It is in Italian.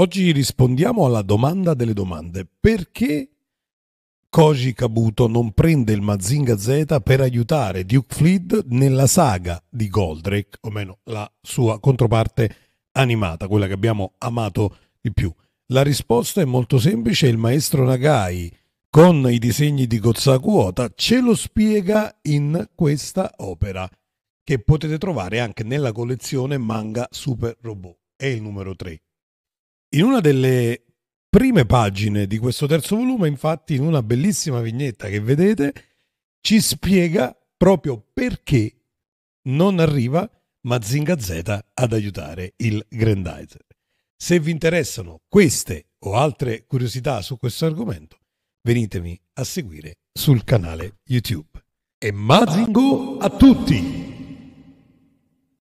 Oggi rispondiamo alla domanda delle domande. Perché Koji Kabuto non prende il Mazinga Z per aiutare Duke Fleet nella saga di Goldrake, o meno la sua controparte animata, quella che abbiamo amato di più? La risposta è molto semplice, il maestro Nagai con i disegni di Gozakuota ce lo spiega in questa opera che potete trovare anche nella collezione manga Super Robot. È il numero 3. In una delle prime pagine di questo terzo volume, infatti, in una bellissima vignetta che vedete, ci spiega proprio perché non arriva Mazinga Z ad aiutare il Grandizer. Se vi interessano queste o altre curiosità su questo argomento, venitemi a seguire sul canale YouTube. E Mazingo a tutti!